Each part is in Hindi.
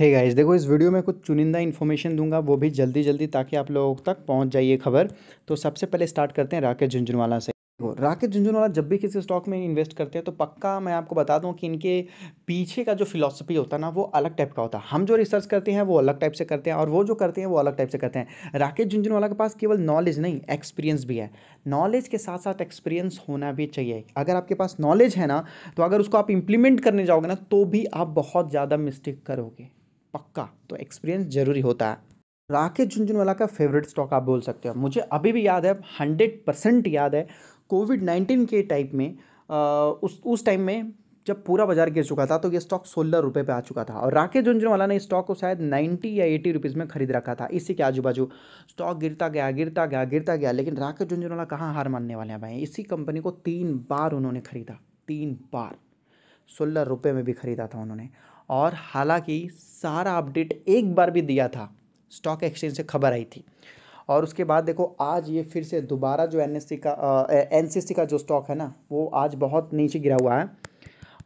है hey गाइस देखो इस वीडियो में कुछ चुनिंदा इन्फॉर्मेशन दूंगा वो भी जल्दी जल्दी ताकि आप लोगों तक पहुंच जाइए खबर तो सबसे पहले स्टार्ट करते हैं राकेश झुंझुनवाला से देखो राकेश झुंझुनवाला जब भी किसी स्टॉक में इन्वेस्ट करते हैं तो पक्का मैं आपको बता दूं कि इनके पीछे का जो फिलोसफी होता ना वो अलग टाइप का होता है हम जो रिसर्च करते हैं वो अलग टाइप से करते हैं और वो जो करते हैं वो अलग टाइप से करते हैं राकेश झुंझुनवाला के पास केवल नॉलेज नहीं एक्सपीरियंस भी है नॉलेज के साथ साथ एक्सपीरियंस होना भी चाहिए अगर आपके पास नॉलेज है ना तो अगर उसको आप इम्प्लीमेंट करने जाओगे ना तो भी आप बहुत ज़्यादा मिस्टेक करोगे पक्का तो एक्सपीरियंस जरूरी होता है राकेश झुंझुनवाला का फेवरेट स्टॉक आप बोल सकते हो मुझे अभी भी याद है हंड्रेड परसेंट याद है कोविड नाइन्टीन के टाइप में आ, उस उस टाइम में जब पूरा बाजार गिर चुका था तो ये स्टॉक सोलह रुपये पर आ चुका था और राकेश झुंझुनवाला ने इस स्टॉक को शायद नाइन्टी या एटी रुपीज़ में खरीद रखा था इसी के आजू बाजू स्टॉक गिरता गया गिरता गया गिरता गया लेकिन राकेश झुंझुनवाला कहाँ हार मानने वाले हैं भाई इसी कंपनी को तीन बार उन्होंने खरीदा तीन बार सोलह रुपये में भी खरीदा था उन्होंने और हालांकि सारा अपडेट एक बार भी दिया था स्टॉक एक्सचेंज से खबर आई थी और उसके बाद देखो आज ये फिर से दोबारा जो एन का एन का जो स्टॉक है ना वो आज बहुत नीचे गिरा हुआ है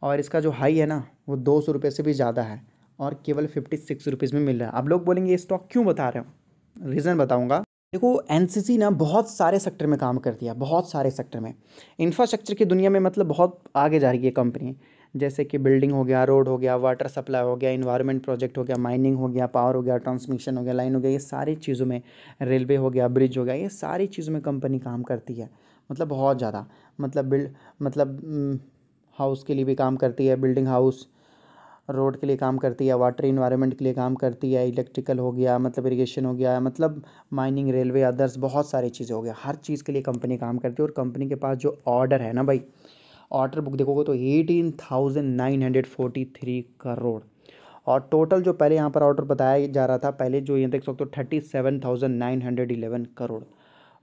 और इसका जो हाई है ना वो दो सौ रुपये से भी ज़्यादा है और केवल फिफ्टी सिक्स में मिल रहा है आप लोग बोलेंगे ये स्टॉक क्यों बता रहे हो रीज़न बताऊँगा देखो एनसीसी ना बहुत सारे सेक्टर में काम करती है बहुत सारे सेक्टर में इंफ्रास्ट्रक्चर की दुनिया में मतलब बहुत आगे जा रही है कंपनी जैसे कि बिल्डिंग हो गया रोड हो गया वाटर सप्लाई हो गया इन्वायरमेंट प्रोजेक्ट हो गया माइनिंग हो गया पावर हो गया ट्रांसमिशन हो गया लाइन हो गया ये सारी चीज़ों में रेलवे हो गया ब्रिज हो गया ये सारी चीज़ों में कंपनी काम करती है मतलब बहुत ज़्यादा मतलब बिल्ड मतलब हाउस के लिए भी काम करती है बिल्डिंग हाउस रोड के लिए काम करती है वाटर इन्वायरमेंट के लिए काम करती है इलेक्ट्रिकल हो गया मतलब इरीगेशन हो गया मतलब माइनिंग रेलवे अदर्स बहुत सारी चीज़ें हो गया हर चीज़ के लिए कंपनी काम करती है और कंपनी के पास जो ऑर्डर है ना भाई ऑर्डर बुक देखोगे तो eighteen thousand nine hundred forty three crore और टोटल जो पहले यहाँ पर ऑर्डर बताया जा रहा था पहले जो ये देख सकते हो thirty seven thousand nine hundred eleven crore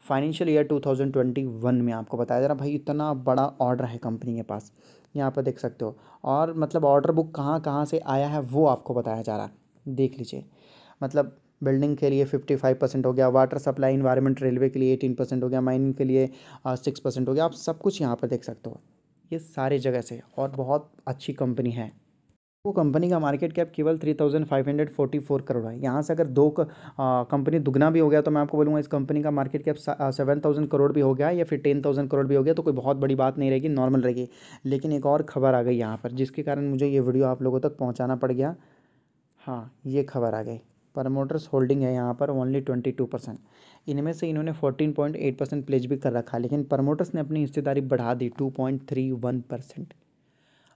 financial year 2021 में आपको बताया जा रहा भाई इतना बड़ा ऑर्डर है कंपनी के पास यहाँ पर देख सकते हो और मतलब ऑर्डर बुक कहाँ कहाँ से आया है वो आपको बताया जा रहा है देख लीजिए मतलब बिल्डिंग के लिए फिफ्टी फाइव परसेंट हो गया वाटर सप्लाई इन्वायरमेंट रेलवे के लिए एटीन परसेंट हो गया माइनिंग के लिए सिक्स uh, परसेंट हो गया आप सब कुछ यहाँ पर देख सकते हो ये सारे जगह से और बहुत अच्छी कंपनी है वो कंपनी का मार्केट कैप केवल three thousand five hundred forty four crore है यहाँ से अगर दो कंपनी दुगना भी हो गया तो मैं आपको बोलूँगा इस कंपनी का market cap seven thousand crore भी हो गया या फिर टेन थाउजेंड करोड़ भी हो गया तो कोई बहुत बड़ी बात नहीं रहेगी नॉर्मल रहेगी लेकिन एक और खबर आ गई यहाँ पर जिसके कारण मुझे ये वीडियो आप लोगों तक पहुँचाना पड़ गया हाँ ये खबर आ गई प्रमोटर्स होल्डिंग है यहाँ पर ओनली ट्वेंटी टू परसेंट इनमें से इन्होंने fourteen point eight percent pledge भी कर रखा लेकिन प्रमोटर्स ने अपनी हिस्सेदारी बढ़ा दी two point three one percent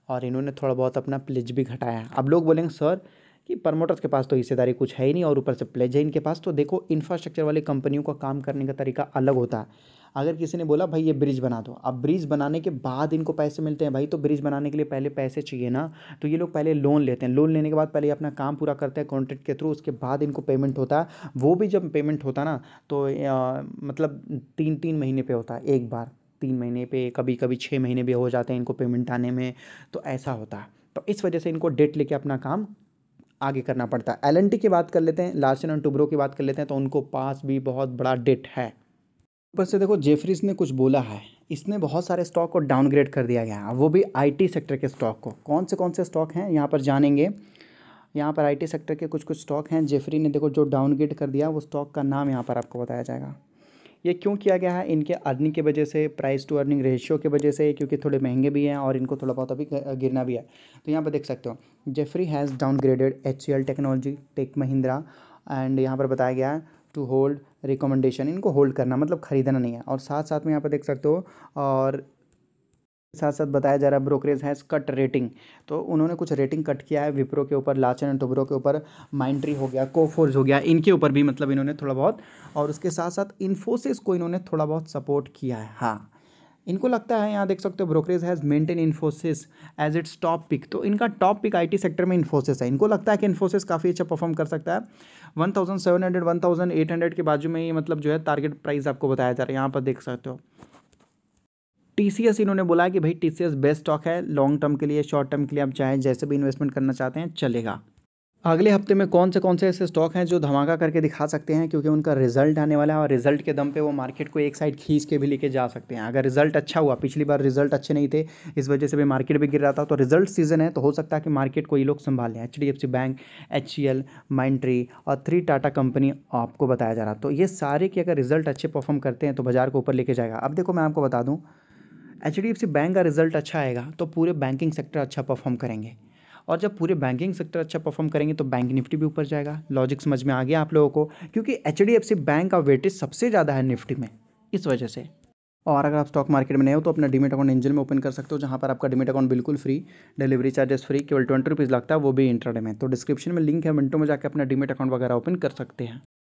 और इन्होंने थोड़ा बहुत अपना प्लेज भी घटाया है अब लोग बोलेंगे सर कि प्रमोटर्स के पास तो हिस्सेदारी कुछ है ही नहीं और ऊपर से प्लेज है इनके पास तो देखो इंफ्रास्ट्रक्चर वाली कंपनियों का काम करने का तरीका अलग होता है अगर किसी ने बोला भाई ये ब्रिज बना दो अब ब्रिज बनाने के बाद इनको पैसे मिलते हैं भाई तो ब्रिज बनाने के लिए पहले पैसे चाहिए ना तो ये लोग पहले लोन लेते हैं लोन लेने के बाद पहले अपना काम पूरा करते हैं कॉन्ट्रैक्ट के थ्रू उसके बाद इनको पेमेंट होता है वो भी जब पेमेंट होता ना तो आ, मतलब तीन तीन महीने पर होता है एक बार तीन महीने पे कभी कभी छः महीने भी हो जाते हैं इनको पेमेंट आने में तो ऐसा होता है तो इस वजह से इनको डेट लेके अपना काम आगे करना पड़ता है एल की बात कर लेते हैं लार्सन एंड टुब्रो की बात कर लेते हैं तो उनको पास भी बहुत बड़ा डेट है ऊपर से देखो जेफरीज ने कुछ बोला है इसने बहुत सारे स्टॉक को डाउनग्रेड कर दिया गया है वो भी आईटी सेक्टर के स्टॉक को कौन से कौन से स्टॉक हैं यहाँ पर जानेंगे यहाँ पर आईटी सेक्टर के कुछ कुछ स्टॉक हैं जेफरी ने देखो जो डाउनग्रेड कर दिया वो स्टॉक का नाम यहाँ पर आपको बताया जाएगा ये क्यों किया गया है इनके अर्निंग के वजह से प्राइस टू अर्निंग रेशियो के वजह से क्योंकि थोड़े महंगे भी हैं और इनको थोड़ा बहुत अभी गिरना भी है तो यहाँ पर देख सकते हो Jefferies has downgraded H C L technology tech Mahindra and यहाँ पर बताया गया है टू होल्ड रिकमेंडेशन इनको होल्ड करना मतलब ख़रीदना नहीं है और साथ साथ में यहाँ पर देख सकते हो और साथ साथ बताया जा रहा है ब्रोकरेज हैज़ कट रेटिंग तो उन्होंने कुछ रेटिंग कट किया है विप्रो के ऊपर लाचन एंड टोब्रो के ऊपर माइंड्री हो गया कोफोर्स हो गया इनके ऊपर भी मतलब इन्होंने थोड़ा बहुत और उसके साथ साथ इन्फोसिस को इन्होंने थोड़ा बहुत सपोर्ट किया है हाँ इनको लगता है यहाँ देख सकते हो brokerage has maintain Infosys as its top pick तो इनका टॉप पिक आईटी सेक्टर में इन्फोसिस है इनको लगता है कि इन्फोसिस काफ़ी अच्छा परफॉर्म कर सकता है 1700 1800 के बाजू में ये मतलब जो है टारगेट प्राइस आपको बताया जा रहा है यहाँ पर देख सकते हो टीसीएस इन्होंने बोला कि भाई टीसीएस बेस्ट स्टॉक है लॉन्ग टर्म के लिए शॉर्ट टर्म के लिए आप चाहें जैसे भी इन्वेस्टमेंट करना चाहते हैं चलेगा अगले हफ्ते में कौन से कौन से ऐसे स्टॉक हैं जो धमाका करके दिखा सकते हैं क्योंकि उनका रिजल्ट आने वाला है और रिजल्ट के दम पे वो मार्केट को एक साइड खींच के भी लेके जा सकते हैं अगर रिजल्ट अच्छा हुआ पिछली बार रिजल्ट अच्छे नहीं थे इस वजह से भी मार्केट भी गिर रहा था तो रिजल्ट सीजन है तो हो सकता है कि मार्केट को ये लोग संभाल लें H D F C bank H C L और थ्री टाटा कंपनी आपको बताया जा रहा तो ये सारे के अगर रिजल्ट अच्छे परफॉर्म करते हैं तो बाजार को ऊपर लेके जाएगा अब देखो मैं आपको बता दूँ H D F C bank का रिजल्ट अच्छा आएगा तो पूरे बैंकिंग सेक्टर अच्छा परफॉर्म करेंगे और जब पूरे बैंकिंग सेक्टर अच्छा परफॉर्म करेंगे तो बैंक निफ्टी भी ऊपर जाएगा लॉजिक समझ में आ गया आप लोगों को क्योंकि H D F C bank का वेटेज सबसे ज़्यादा है निफ्टी में इस वजह से और अगर आप स्टॉक मार्केट में नए हो तो अपना डिमिट अकाउंट इंजन में ओपन कर सकते हो जहाँ पर आपका डिमिट अकाउंट बिल्कुल फ्री डिलीवरी चार्जेस फ्री केवल ट्वेंटी रुपीज़ लगता है वो भी इंटरडे में तो डिस्क्रिप्शन में लिंक है मिनटों में जाकर अपना डिमिट अकाउंट वगैरह ओपन कर सकते हैं